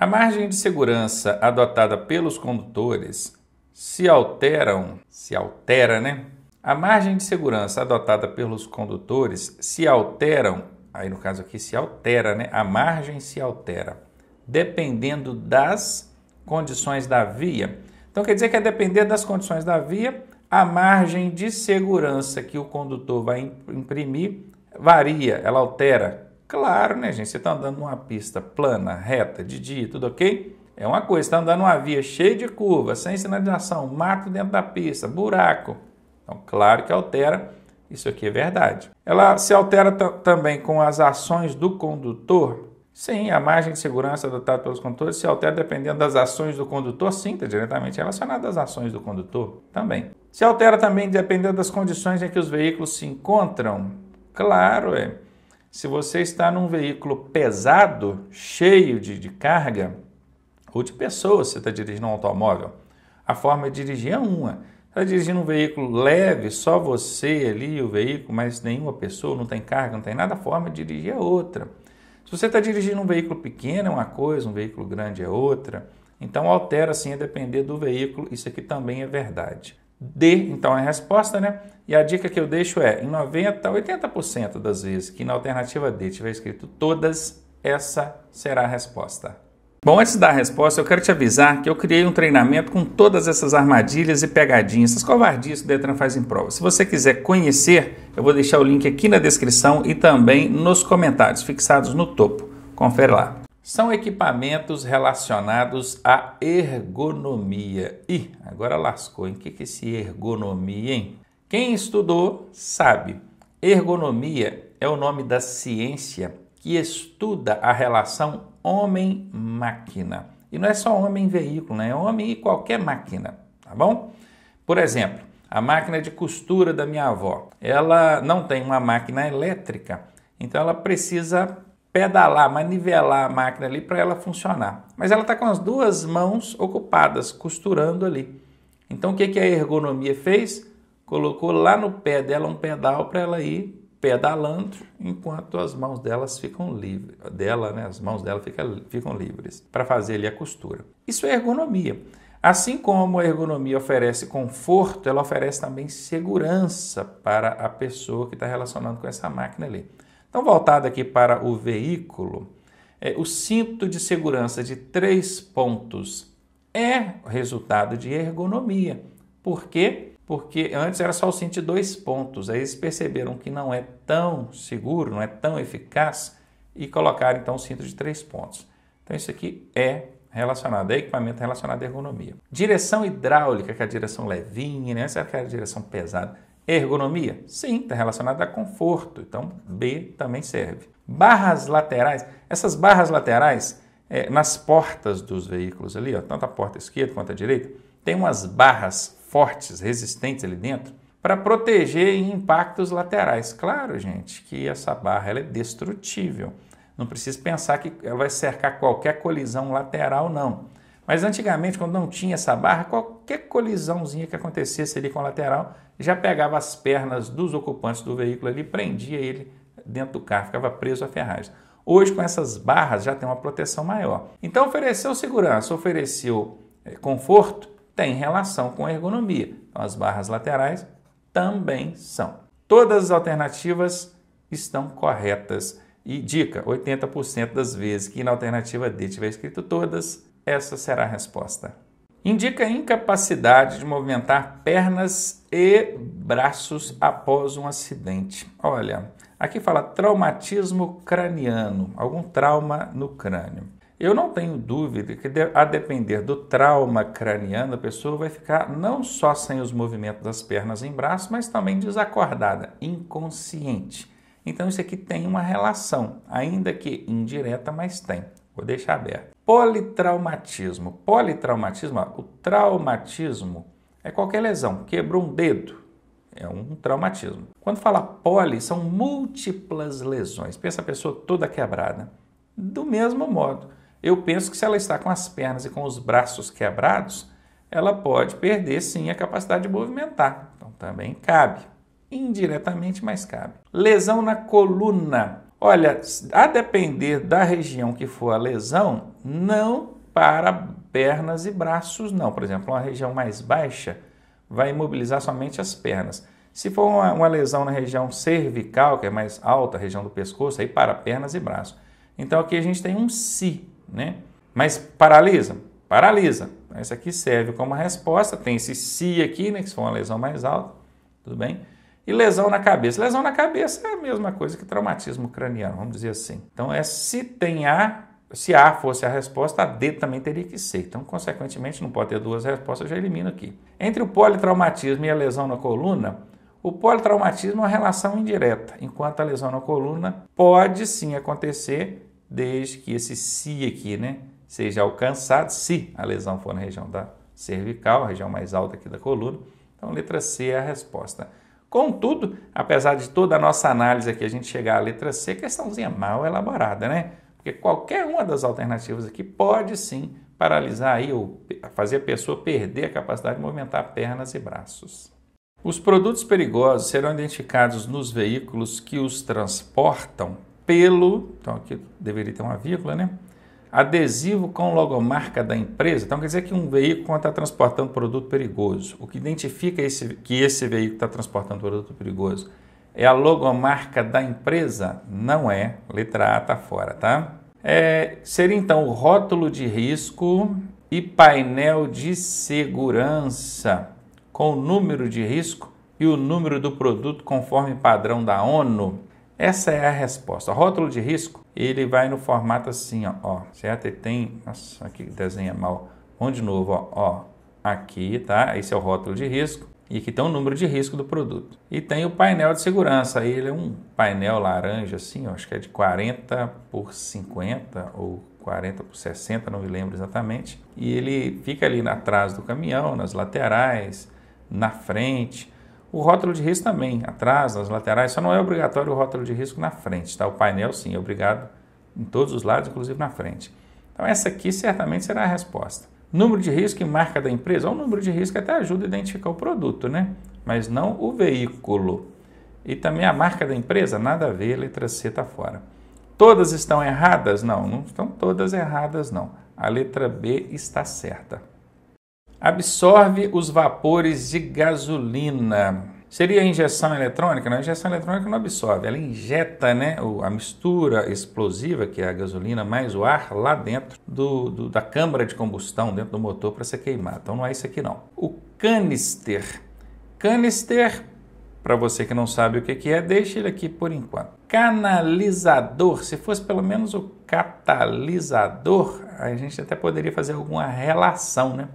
A margem de segurança adotada pelos condutores se alteram, se altera, né? A margem de segurança adotada pelos condutores se alteram, aí no caso aqui se altera, né? A margem se altera dependendo das condições da via. Então quer dizer que a depender das condições da via, a margem de segurança que o condutor vai imprimir varia, ela altera, Claro, né, gente? Você está andando numa pista plana, reta, de dia, tudo ok? É uma coisa, está andando numa via cheia de curvas, sem sinalização, mato dentro da pista, buraco. Então, claro que altera, isso aqui é verdade. Ela se altera também com as ações do condutor? Sim, a margem de segurança adotada pelos condutores se altera dependendo das ações do condutor, sim, está diretamente relacionada às ações do condutor também. Se altera também dependendo das condições em que os veículos se encontram? Claro, é. Se você está num veículo pesado, cheio de, de carga, ou de pessoas, você está dirigindo um automóvel, a forma de dirigir é uma. Está dirigindo um veículo leve, só você ali, o veículo, mas nenhuma pessoa, não tem carga, não tem nada, a forma de dirigir é outra. Se você está dirigindo um veículo pequeno é uma coisa, um veículo grande é outra. Então altera assim a depender do veículo, isso aqui também é verdade. D, então, é a resposta, né? E a dica que eu deixo é, em 90%, 80% das vezes que na alternativa D tiver escrito todas, essa será a resposta. Bom, antes da resposta, eu quero te avisar que eu criei um treinamento com todas essas armadilhas e pegadinhas, essas covardias que o Detran faz em prova. Se você quiser conhecer, eu vou deixar o link aqui na descrição e também nos comentários, fixados no topo. Confere lá são equipamentos relacionados à ergonomia. E agora lascou, hein? O que, que é se ergonomia, hein? Quem estudou sabe. Ergonomia é o nome da ciência que estuda a relação homem-máquina. E não é só homem-veículo, né? É homem e qualquer máquina, tá bom? Por exemplo, a máquina de costura da minha avó, ela não tem uma máquina elétrica, então ela precisa pedalar, manivelar a máquina ali para ela funcionar. Mas ela está com as duas mãos ocupadas, costurando ali. Então o que, que a ergonomia fez? Colocou lá no pé dela um pedal para ela ir pedalando enquanto as mãos delas ficam livres, dela, né, as mãos dela fica, ficam livres para fazer ali a costura. Isso é ergonomia. Assim como a ergonomia oferece conforto, ela oferece também segurança para a pessoa que está relacionando com essa máquina ali. Então, voltado aqui para o veículo, é, o cinto de segurança de três pontos é resultado de ergonomia. Por quê? Porque antes era só o cinto de dois pontos. Aí eles perceberam que não é tão seguro, não é tão eficaz e colocaram então o cinto de três pontos. Então isso aqui é relacionado, é equipamento relacionado à ergonomia. Direção hidráulica, que é a direção levinha, né? Essa é a direção pesada. Ergonomia? Sim, está relacionada a conforto. Então, B também serve. Barras laterais. Essas barras laterais, é, nas portas dos veículos ali, ó, tanto a porta esquerda quanto a direita, tem umas barras fortes, resistentes ali dentro, para proteger impactos laterais. Claro, gente, que essa barra é destrutível. Não precisa pensar que ela vai cercar qualquer colisão lateral, não. Mas antigamente, quando não tinha essa barra, qualquer colisãozinha que acontecesse ali com a lateral já pegava as pernas dos ocupantes do veículo ali, prendia ele dentro do carro, ficava preso à ferragem. Hoje, com essas barras, já tem uma proteção maior. Então, ofereceu segurança, ofereceu eh, conforto, tem relação com a ergonomia. Então, as barras laterais também são. Todas as alternativas estão corretas. E dica: 80% das vezes que na alternativa D tiver escrito todas, essa será a resposta indica incapacidade de movimentar pernas e braços após um acidente. Olha, aqui fala traumatismo craniano, algum trauma no crânio. Eu não tenho dúvida que, a depender do trauma craniano, a pessoa vai ficar não só sem os movimentos das pernas e braços, mas também desacordada, inconsciente. Então, isso aqui tem uma relação, ainda que indireta, mas tem. Vou deixar aberto. Politraumatismo. Politraumatismo, o traumatismo é qualquer lesão. Quebrou um dedo, é um traumatismo. Quando fala poli, são múltiplas lesões. Pensa a pessoa toda quebrada. Do mesmo modo, eu penso que se ela está com as pernas e com os braços quebrados, ela pode perder sim a capacidade de movimentar. Então também cabe. Indiretamente, mas cabe. Lesão na coluna. Olha, a depender da região que for a lesão, não para pernas e braços, não. Por exemplo, uma região mais baixa vai imobilizar somente as pernas. Se for uma, uma lesão na região cervical, que é mais alta, a região do pescoço, aí para pernas e braços. Então aqui a gente tem um si, né? Mas paralisa? Paralisa. Essa aqui serve como resposta. Tem esse si aqui, né? Que se for uma lesão mais alta, tudo bem? E lesão na cabeça. Lesão na cabeça é a mesma coisa que traumatismo craniano, vamos dizer assim. Então, é se tem A, se A fosse a resposta, a D também teria que ser. Então, consequentemente, não pode ter duas respostas, eu já elimino aqui. Entre o politraumatismo e a lesão na coluna, o politraumatismo é uma relação indireta, enquanto a lesão na coluna pode sim acontecer desde que esse si aqui, né, seja alcançado, se a lesão for na região da cervical, a região mais alta aqui da coluna. Então, letra C é a resposta. Contudo, apesar de toda a nossa análise aqui, a gente chegar à letra C, questãozinha mal elaborada, né? Porque qualquer uma das alternativas aqui pode sim paralisar aí ou fazer a pessoa perder a capacidade de movimentar pernas e braços. Os produtos perigosos serão identificados nos veículos que os transportam pelo, então aqui deveria ter uma vírgula, né? adesivo com logomarca da empresa. Então quer dizer que um veículo está transportando produto perigoso. O que identifica esse, que esse veículo está transportando produto perigoso é a logomarca da empresa? Não é. Letra A está fora, tá? É, seria então o rótulo de risco e painel de segurança com o número de risco e o número do produto conforme padrão da ONU? Essa é a resposta. Rótulo de risco ele vai no formato assim, ó, ó certo? Ele tem, nossa, aqui desenha mal. Vamos de novo, ó, ó, aqui, tá? Esse é o rótulo de risco e aqui tem o número de risco do produto. E tem o painel de segurança, aí ele é um painel laranja assim, ó, acho que é de 40 por 50 ou 40 por 60, não me lembro exatamente. E ele fica ali atrás do caminhão, nas laterais, na frente. O rótulo de risco também, atrás, nas laterais, só não é obrigatório o rótulo de risco na frente, tá? O painel sim, é obrigado em todos os lados, inclusive na frente. Então essa aqui certamente será a resposta. Número de risco e marca da empresa, o número de risco até ajuda a identificar o produto, né? Mas não o veículo. E também a marca da empresa, nada a ver, a letra C está fora. Todas estão erradas? Não, não estão todas erradas, não. A letra B está certa absorve os vapores de gasolina. Seria a injeção eletrônica? Não, a injeção eletrônica não absorve, ela injeta né, a mistura explosiva, que é a gasolina, mais o ar lá dentro do, do da câmara de combustão, dentro do motor, para ser queimado. Então não é isso aqui não. O canister. Canister, para você que não sabe o que é, deixa ele aqui por enquanto. Canalizador, se fosse pelo menos o catalisador, a gente até poderia fazer alguma relação, né?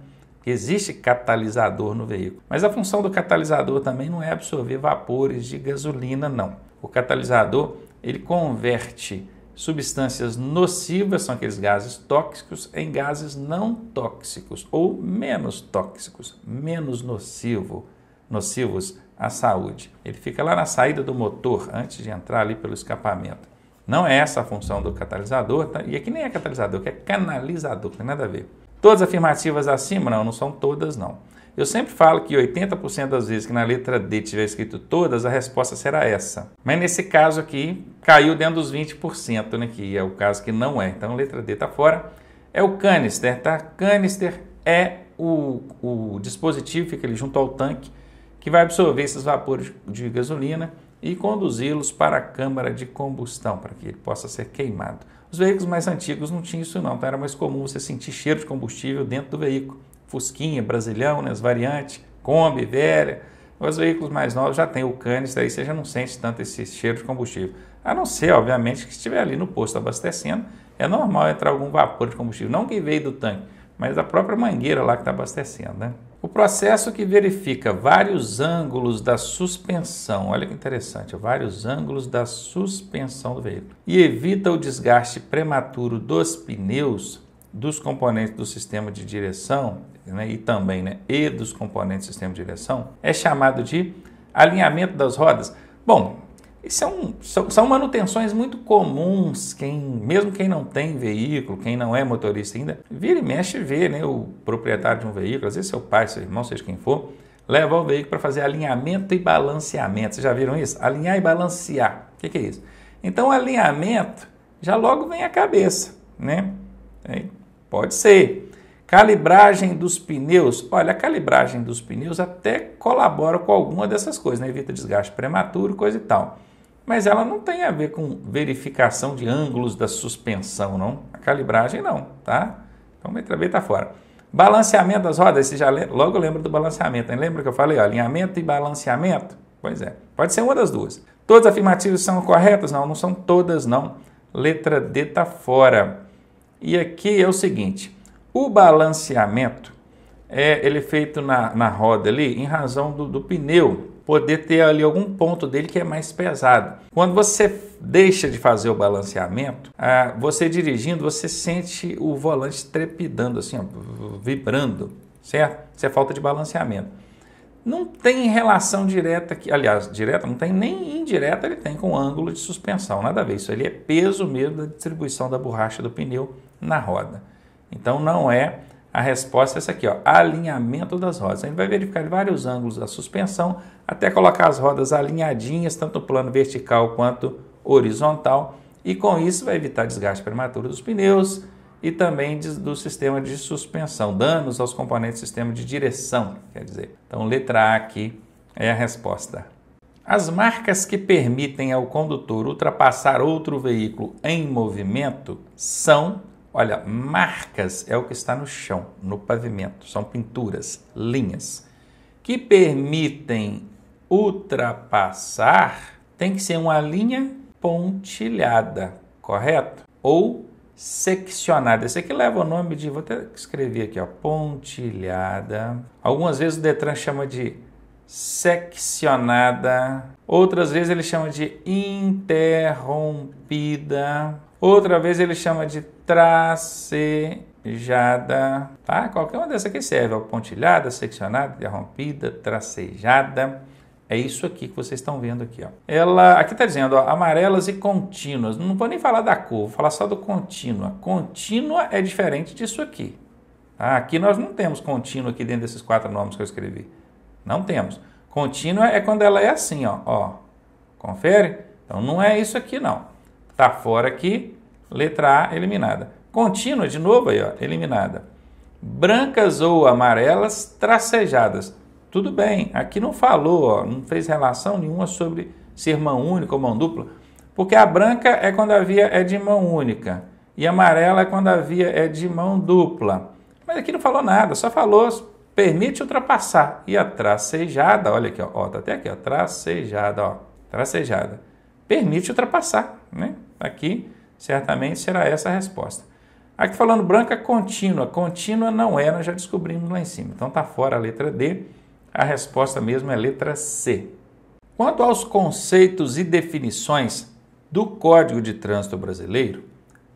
Existe catalisador no veículo, mas a função do catalisador também não é absorver vapores de gasolina, não. O catalisador ele converte substâncias nocivas, são aqueles gases tóxicos, em gases não tóxicos ou menos tóxicos, menos nocivo, nocivos à saúde. Ele fica lá na saída do motor antes de entrar ali pelo escapamento. Não é essa a função do catalisador, tá? e aqui é nem é catalisador, que é canalizador, não tem nada a ver. Todas afirmativas acima? Não, não são todas, não. Eu sempre falo que 80% das vezes que na letra D tiver escrito todas, a resposta será essa. Mas nesse caso aqui, caiu dentro dos 20%, né? Que é o caso que não é. Então, letra D está fora. É o canister, tá? Canister é o, o dispositivo, fica ali junto ao tanque, que vai absorver esses vapores de gasolina e conduzi-los para a câmara de combustão, para que ele possa ser queimado. Os veículos mais antigos não tinham isso não, então era mais comum você sentir cheiro de combustível dentro do veículo. Fusquinha, Brasilhão, né, as variantes, Kombi, Velha. Os veículos mais novos já tem o Canis, daí você já não sente tanto esse cheiro de combustível. A não ser, obviamente, que estiver ali no posto abastecendo, é normal entrar algum vapor de combustível, não que veio do tanque, mas da própria mangueira lá que está abastecendo, né? O processo que verifica vários ângulos da suspensão, olha que interessante, vários ângulos da suspensão do veículo, e evita o desgaste prematuro dos pneus, dos componentes do sistema de direção né, e também né, e dos componentes do sistema de direção, é chamado de alinhamento das rodas. Bom, são, são, são manutenções muito comuns, quem, mesmo quem não tem veículo, quem não é motorista ainda, vira e mexe e vê né, o proprietário de um veículo, às vezes seu pai, seu irmão, seja quem for, leva o veículo para fazer alinhamento e balanceamento. Vocês já viram isso? Alinhar e balancear. O que, que é isso? Então, alinhamento já logo vem à cabeça, né? É, pode ser. Calibragem dos pneus. Olha, a calibragem dos pneus até colabora com alguma dessas coisas, né? Evita desgaste prematuro, coisa e tal mas ela não tem a ver com verificação de ângulos da suspensão, não. A calibragem não, tá? Então letra B está fora. Balanceamento das rodas, você já logo lembra do balanceamento, lembra que eu falei, ó, alinhamento e balanceamento? Pois é, pode ser uma das duas. Todas afirmativas são corretas? Não, não são todas, não. Letra D está fora. E aqui é o seguinte, o balanceamento, é, ele é feito na, na roda ali em razão do, do pneu, poder ter ali algum ponto dele que é mais pesado. Quando você deixa de fazer o balanceamento, ah, você dirigindo, você sente o volante trepidando, assim, ó, vibrando, certo? Isso é falta de balanceamento. Não tem relação direta, que, aliás, direta não tem, nem indireta ele tem com o ângulo de suspensão, nada a ver. Isso ali é peso mesmo da distribuição da borracha do pneu na roda. Então não é a resposta é essa aqui, ó, alinhamento das rodas. A gente vai verificar vários ângulos da suspensão até colocar as rodas alinhadinhas, tanto no plano vertical quanto horizontal, e com isso vai evitar desgaste prematuro dos pneus e também de, do sistema de suspensão, danos aos componentes do sistema de direção, quer dizer. Então, letra A aqui é a resposta. As marcas que permitem ao condutor ultrapassar outro veículo em movimento são Olha, marcas é o que está no chão, no pavimento, são pinturas, linhas, que permitem ultrapassar, tem que ser uma linha pontilhada, correto? Ou seccionada. Esse aqui leva o nome de, vou até escrever aqui, ó, pontilhada. Algumas vezes o Detran chama de seccionada, outras vezes ele chama de interrompida. Outra vez ele chama de tracejada, tá? Qualquer uma dessas aqui serve, pontilhada, seccionada, interrompida, tracejada. É isso aqui que vocês estão vendo aqui, ó. Ela, aqui está dizendo, ó, amarelas e contínuas. Não vou nem falar da cor, vou falar só do contínua. Contínua é diferente disso aqui. Tá? Aqui nós não temos contínua aqui dentro desses quatro nomes que eu escrevi. Não temos. Contínua é quando ela é assim, ó. ó. Confere? Então não é isso aqui não. Está fora aqui, letra A eliminada. Contínua, de novo aí, ó, eliminada. Brancas ou amarelas tracejadas. Tudo bem, aqui não falou, ó, não fez relação nenhuma sobre ser mão única ou mão dupla, porque a branca é quando a via é de mão única e a amarela é quando a via é de mão dupla. Mas aqui não falou nada, só falou permite ultrapassar. E a tracejada, olha aqui, ó, ó tá até aqui, ó, tracejada, ó, tracejada permite ultrapassar. Né? Aqui, certamente, será essa a resposta. Aqui falando branca contínua. Contínua não é, nós já descobrimos lá em cima. Então está fora a letra D. A resposta mesmo é letra C. Quanto aos conceitos e definições do Código de Trânsito Brasileiro,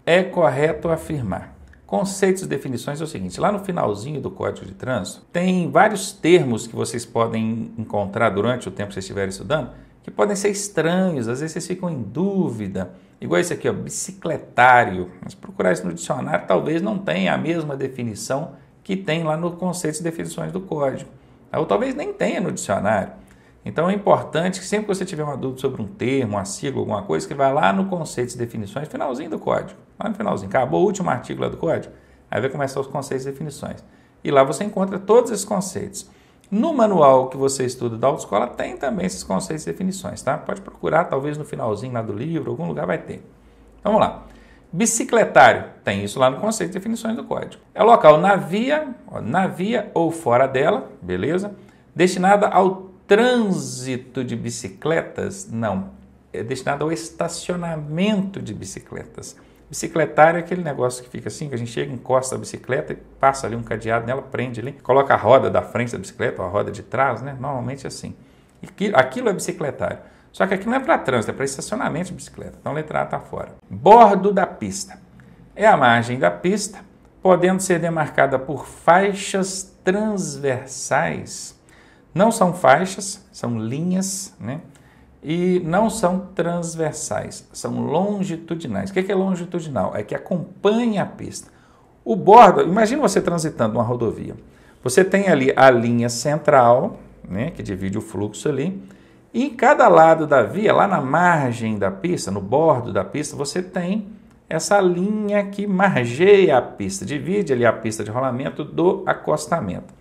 é correto afirmar. Conceitos e definições é o seguinte: lá no finalzinho do Código de Trânsito, tem vários termos que vocês podem encontrar durante o tempo que vocês estiverem estudando que podem ser estranhos, às vezes vocês ficam em dúvida. Igual esse aqui, ó, bicicletário. Mas procurar isso no dicionário talvez não tenha a mesma definição que tem lá no conceito e definições do código. Tá? Ou talvez nem tenha no dicionário. Então é importante que sempre que você tiver uma dúvida sobre um termo, uma sigla, alguma coisa, que vá lá no conceito e definições, finalzinho do código. Lá no finalzinho, acabou o último artigo lá do código, aí vai começar os conceitos e definições. E lá você encontra todos esses conceitos. No manual que você estuda da autoescola tem também esses conceitos e definições, tá? Pode procurar, talvez no finalzinho lá do livro, algum lugar vai ter. Então, vamos lá. Bicicletário, tem isso lá no conceito e definições do código. É local na via, ó, na via ou fora dela, beleza? Destinada ao trânsito de bicicletas? Não. É destinada ao estacionamento de bicicletas. Bicicletário é aquele negócio que fica assim, que a gente chega, encosta a bicicleta e passa ali um cadeado nela, prende ali, coloca a roda da frente da bicicleta, ou a roda de trás, né? Normalmente é assim. Aquilo, aquilo é bicicletário. Só que aqui não é para trânsito, é para estacionamento de bicicleta. Então a letra A está fora. Bordo da pista. É a margem da pista, podendo ser demarcada por faixas transversais. Não são faixas, são linhas, né? e não são transversais, são longitudinais. O é que é longitudinal? É que acompanha a pista. O bordo imagina você transitando uma rodovia. Você tem ali a linha central, né, que divide o fluxo ali, e em cada lado da via, lá na margem da pista, no bordo da pista, você tem essa linha que margeia a pista, divide ali a pista de rolamento do acostamento.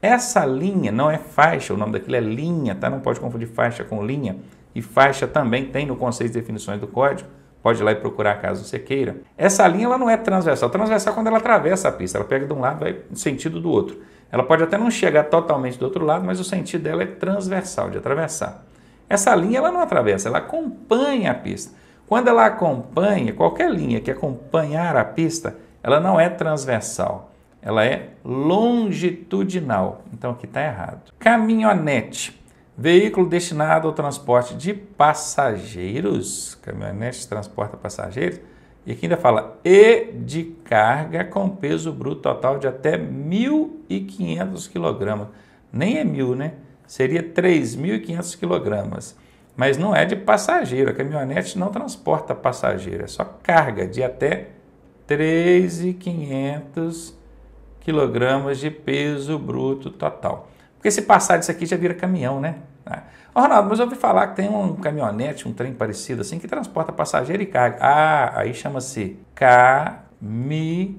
Essa linha não é faixa, o nome daquilo é linha, tá? Não pode confundir faixa com linha e faixa também tem no conceito de definições do código. Pode ir lá e procurar caso você queira. Essa linha ela não é transversal. Transversal é quando ela atravessa a pista, ela pega de um lado vai no sentido do outro. Ela pode até não chegar totalmente do outro lado, mas o sentido dela é transversal, de atravessar. Essa linha ela não atravessa, ela acompanha a pista. Quando ela acompanha, qualquer linha que acompanhar a pista, ela não é transversal, ela é longitudinal. Então aqui está errado. Caminhonete Veículo destinado ao transporte de passageiros, caminhonete transporta passageiros, e aqui ainda fala, e de carga com peso bruto total de até 1.500 kg. Nem é mil, né? Seria 3.500 kg. Mas não é de passageiro, a caminhonete não transporta passageiro, é só carga de até 3.500 kg de peso bruto total. Porque se passar disso aqui já vira caminhão, né? Ah. Ô Oh, Ronaldo, mas eu ouvi falar que tem um caminhonete, um trem parecido assim, que transporta passageiro e carga. Ah, aí chama-se caminhoneta.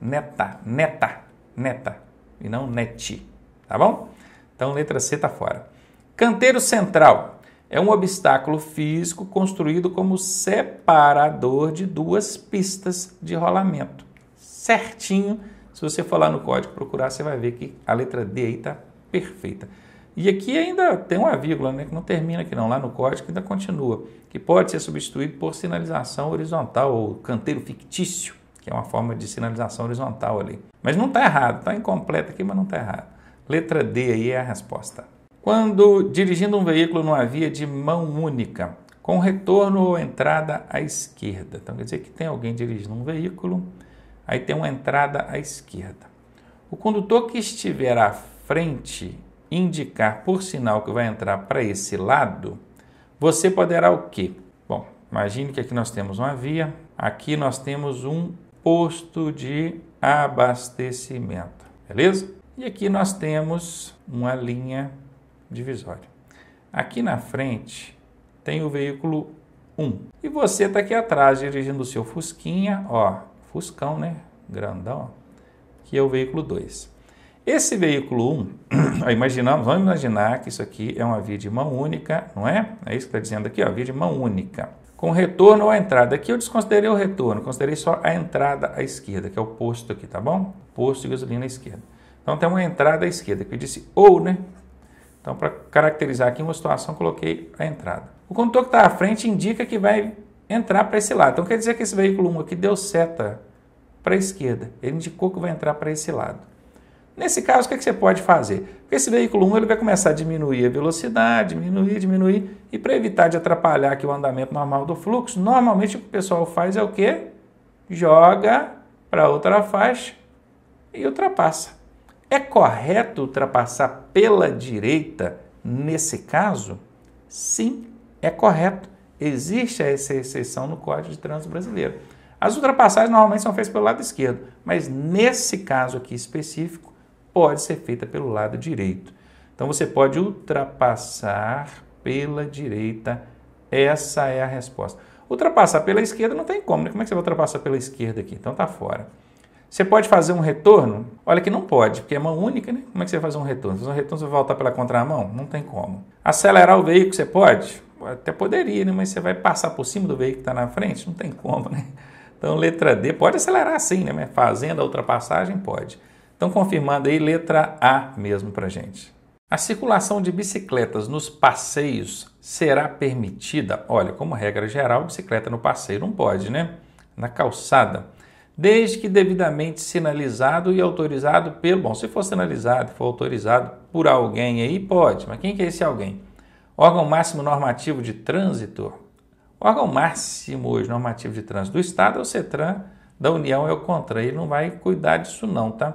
Neta, neta, neta. E não neti, tá bom? Então, letra C tá fora. Canteiro central é um obstáculo físico construído como separador de duas pistas de rolamento. Certinho se você for lá no código procurar, você vai ver que a letra D aí está perfeita. E aqui ainda tem uma vírgula, né, que não termina aqui não, lá no código ainda continua, que pode ser substituído por sinalização horizontal ou canteiro fictício, que é uma forma de sinalização horizontal ali. Mas não está errado, está incompleto aqui, mas não está errado. Letra D aí é a resposta. Quando dirigindo um veículo numa via de mão única, com retorno ou entrada à esquerda. Então quer dizer que tem alguém dirigindo um veículo Aí tem uma entrada à esquerda. O condutor que estiver à frente indicar por sinal que vai entrar para esse lado, você poderá o quê? Bom, imagine que aqui nós temos uma via, aqui nós temos um posto de abastecimento, beleza? E aqui nós temos uma linha divisória. Aqui na frente tem o veículo 1 e você está aqui atrás dirigindo o seu Fusquinha, ó, Fuscão, né? Grandão, que é o veículo 2. Esse veículo 1, um, imaginamos, vamos imaginar que isso aqui é uma via de mão única, não é? É isso que está dizendo aqui, ó, via de mão única. Com retorno ou entrada. Aqui eu desconsiderei o retorno, considerei só a entrada à esquerda, que é o posto aqui, tá bom? Posto de gasolina à esquerda. Então tem uma entrada à esquerda, que eu disse ou, né? Então, para caracterizar aqui uma situação, coloquei a entrada. O condutor que está à frente indica que vai entrar para esse lado. Então, quer dizer que esse veículo 1 aqui deu seta para a esquerda. Ele indicou que vai entrar para esse lado. Nesse caso, o que, é que você pode fazer? Porque esse veículo 1 ele vai começar a diminuir a velocidade, diminuir, diminuir, e para evitar de atrapalhar aqui o andamento normal do fluxo, normalmente o que o pessoal faz é o quê? Joga para outra faixa e ultrapassa. É correto ultrapassar pela direita nesse caso? Sim, é correto. Existe essa exceção no Código de Trânsito Brasileiro. As ultrapassagens normalmente são feitas pelo lado esquerdo, mas nesse caso aqui específico, pode ser feita pelo lado direito. Então você pode ultrapassar pela direita. Essa é a resposta. Ultrapassar pela esquerda não tem como, né? Como é que você vai ultrapassar pela esquerda aqui? Então tá fora. Você pode fazer um retorno? Olha que não pode, porque é mão única, né? Como é que você vai fazer um retorno? Fazer um retorno, você vai voltar pela contramão? Não tem como. Acelerar o veículo, você pode? Até poderia, né? Mas você vai passar por cima do veículo que está na frente? Não tem como, né? Então, letra D, pode acelerar sim, né? Fazendo a ultrapassagem, pode. Então, confirmando aí, letra A mesmo para gente. A circulação de bicicletas nos passeios será permitida? Olha, como regra geral, bicicleta no passeio não pode, né? Na calçada. Desde que devidamente sinalizado e autorizado pelo. Bom, se for sinalizado, for autorizado por alguém aí, pode. Mas quem que é esse alguém? Órgão máximo normativo de trânsito? O órgão máximo hoje normativo de trânsito do Estado é o CETRAN, da União é o CONTRAN. Ele não vai cuidar disso não, tá?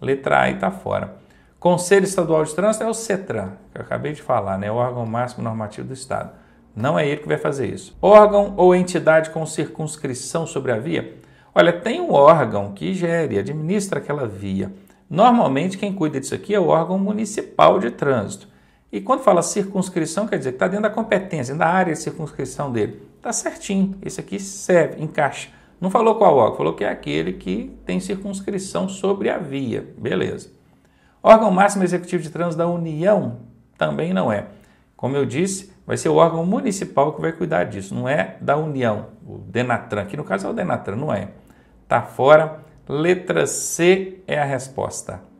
Letra A está fora. Conselho Estadual de Trânsito é o CETRAN, que eu acabei de falar, né? É o órgão máximo normativo do Estado. Não é ele que vai fazer isso. Órgão ou entidade com circunscrição sobre a via? Olha, tem um órgão que gere, administra aquela via. Normalmente quem cuida disso aqui é o órgão municipal de trânsito. E quando fala circunscrição, quer dizer que está dentro da competência, da área de circunscrição dele. Está certinho, esse aqui serve, encaixa. Não falou qual órgão, falou que é aquele que tem circunscrição sobre a via. Beleza. Órgão máximo executivo de trânsito da União também não é. Como eu disse, vai ser o órgão municipal que vai cuidar disso, não é da União, o Denatran, que no caso é o Denatran, não é. Tá fora. Letra C é a resposta.